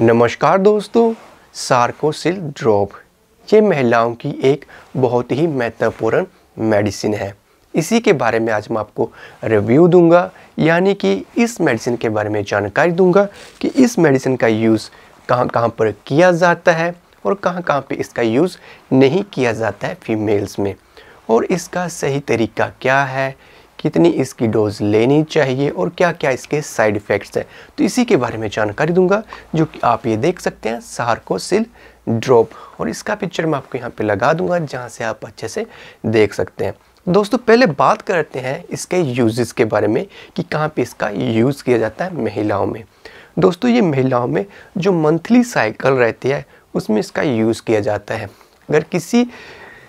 नमस्कार दोस्तों सार्कोसिल ड्रॉप ये महिलाओं की एक बहुत ही महत्वपूर्ण मेडिसिन है इसी के बारे में आज मैं आपको रिव्यू दूंगा यानी कि इस मेडिसिन के बारे में जानकारी दूंगा कि इस मेडिसिन का यूज़ कहाँ कहाँ पर किया जाता है और कहाँ कहाँ पे इसका यूज़ नहीं किया जाता है फीमेल्स में और इसका सही तरीका क्या है कितनी इसकी डोज लेनी चाहिए और क्या क्या इसके साइड इफ़ेक्ट्स हैं तो इसी के बारे में जानकारी दूंगा जो कि आप ये देख सकते हैं सार्कोसिल ड्रॉप और इसका पिक्चर मैं आपको यहाँ पे लगा दूंगा जहाँ से आप अच्छे से देख सकते हैं दोस्तों पहले बात करते हैं इसके यूजेस के बारे में कि कहाँ पे इसका यूज़ किया जाता है महिलाओं में दोस्तों ये महिलाओं में जो मंथली साइकिल रहती है उसमें इसका यूज़ किया जाता है अगर किसी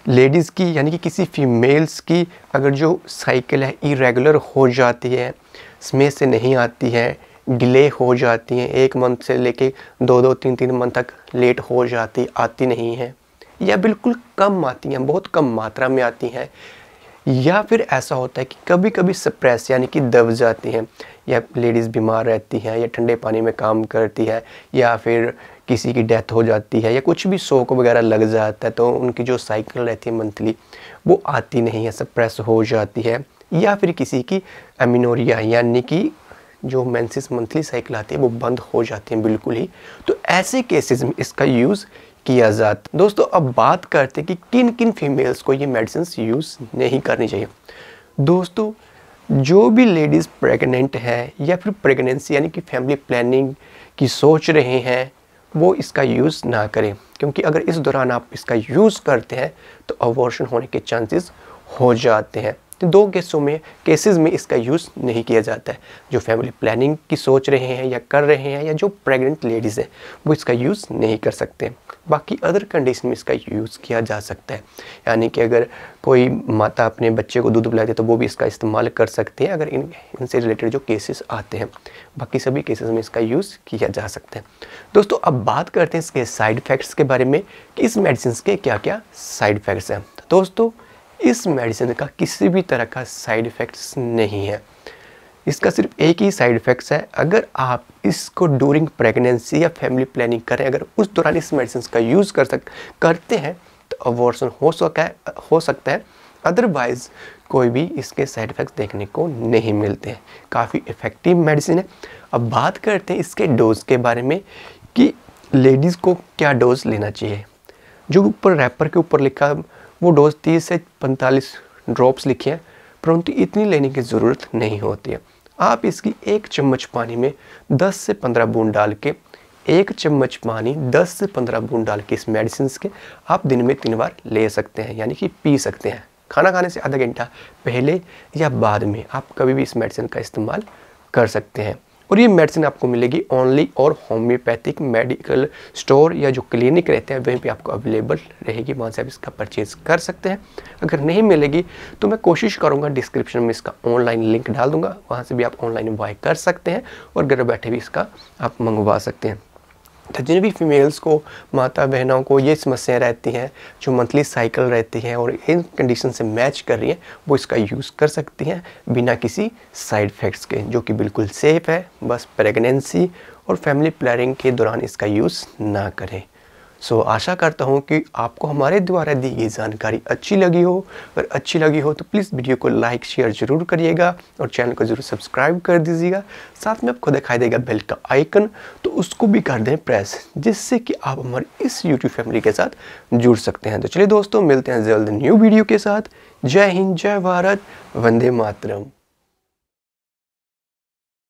लेडीज़ की यानी कि किसी फीमेल्स की अगर जो साइकिल है इरेगुलर हो जाती है समय से नहीं आती है डिले हो जाती हैं एक मंथ से लेके दो दो तीन तीन मंथ तक लेट हो जाती आती नहीं है या बिल्कुल कम आती हैं बहुत कम मात्रा में आती हैं या फिर ऐसा होता है कि कभी कभी सप्रेस यानी कि दब जाती हैं या लेडीज़ बीमार रहती हैं या ठंडे पानी में काम करती है या फिर किसी की डेथ हो जाती है या कुछ भी शोक वगैरह लग जाता है तो उनकी जो साइकिल रहती है मंथली वो आती नहीं है सप्रेस हो जाती है या फिर किसी की एमिनोरिया यानी कि जो मेंसिस मंथली साइकिल आती है वो बंद हो जाती है बिल्कुल ही तो ऐसे केसेस में इसका यूज़ किया जाता दोस्तों अब बात करते हैं कि किन किन फीमेल्स को ये मेडिसिन यूज़ नहीं करनी चाहिए दोस्तों जो भी लेडीज़ प्रेग्नेंट है या फिर प्रेगनेंसी यानी कि फैमिली प्लानिंग की सोच रहे हैं वो इसका यूज़ ना करें क्योंकि अगर इस दौरान आप इसका यूज़ करते हैं तो अवॉर्शन होने के चांसेस हो जाते हैं तो दो केसों में केसेस में इसका यूज़ नहीं किया जाता है जो फैमिली प्लानिंग की सोच रहे हैं या कर रहे हैं या जो प्रेग्नेंट लेडीज़ हैं वो इसका यूज़ नहीं कर सकते बाकी अदर कंडीशन में इसका यूज़ किया जा सकता है यानी कि अगर कोई माता अपने बच्चे को दूध पिलाती है तो वो भी इसका इस्तेमाल कर सकते हैं अगर इन इनसे रिलेटेड जो केसेस आते हैं बाकी सभी केसेस में इसका यूज़ किया जा सकता है दोस्तों अब बात करते हैं इसके साइड इफ़ेक्ट्स के बारे में कि इस मेडिसिन के क्या क्या साइड इफ़ेक्ट्स हैं दोस्तों इस मेडिसिन का किसी भी तरह का साइड इफ़ेक्ट्स नहीं है इसका सिर्फ एक ही साइड इफ़ेक्ट्स है अगर आप इसको डूरिंग प्रेगनेंसी या फैमिली प्लानिंग करें अगर उस दौरान इस मेडिसिन का यूज़ कर सक करते हैं तो अबॉर्सन हो सका है हो सकता है अदरवाइज़ कोई भी इसके साइड इफ़ेक्ट्स देखने को नहीं मिलते हैं काफ़ी इफ़ेक्टिव मेडिसिन है अब बात करते हैं इसके डोज़ के बारे में कि लेडीज़ को क्या डोज़ लेना चाहिए जो ऊपर रैपर के ऊपर लिखा वो डोज तीस से पैंतालीस ड्रॉप्स लिखे हैं परंतु इतनी लेने की ज़रूरत नहीं होती है आप इसकी एक चम्मच पानी में 10 से 15 बूंद डाल के एक चम्मच पानी 10 से 15 बूंद डाल के इस मेडिसिन के आप दिन में तीन बार ले सकते हैं यानी कि पी सकते हैं खाना खाने से आधा घंटा पहले या बाद में आप कभी भी इस मेडिसिन का इस्तेमाल कर सकते हैं और ये मेडिसिन आपको मिलेगी ओनली और होम्योपैथिक मेडिकल स्टोर या जो क्लिनिक रहते हैं वहीं पे आपको अवेलेबल रहेगी वहाँ से आप इसका परचेज़ कर सकते हैं अगर नहीं मिलेगी तो मैं कोशिश करूँगा डिस्क्रिप्शन में इसका ऑनलाइन लिंक डाल दूँगा वहाँ से भी आप ऑनलाइन बाय कर सकते हैं और घर बैठे भी इसका आप मंगवा सकते हैं जितने भी फीमेल्स को माता बहनों को ये समस्याएं रहती हैं जो मंथली साइकिल रहती हैं और इन कंडीशन से मैच कर रही हैं वो इसका यूज़ कर सकती हैं बिना किसी साइड इफ़ेक्ट्स के जो कि बिल्कुल सेफ़ है बस प्रेगनेंसी और फैमिली प्लानिंग के दौरान इसका यूज़ ना करें सो so, आशा करता हूँ कि आपको हमारे द्वारा दी गई जानकारी अच्छी लगी हो और अच्छी लगी हो तो प्लीज़ वीडियो को लाइक शेयर ज़रूर करिएगा और चैनल को ज़रूर सब्सक्राइब कर दीजिएगा साथ में आपको दिखाई देगा बेल का आइकन तो उसको भी कर दें प्रेस जिससे कि आप हमारे इस यूट्यूब फैमिली के साथ जुड़ सकते हैं तो चलिए दोस्तों मिलते हैं जल्द न्यू वीडियो के साथ जय हिंद जय भारत वंदे मातरम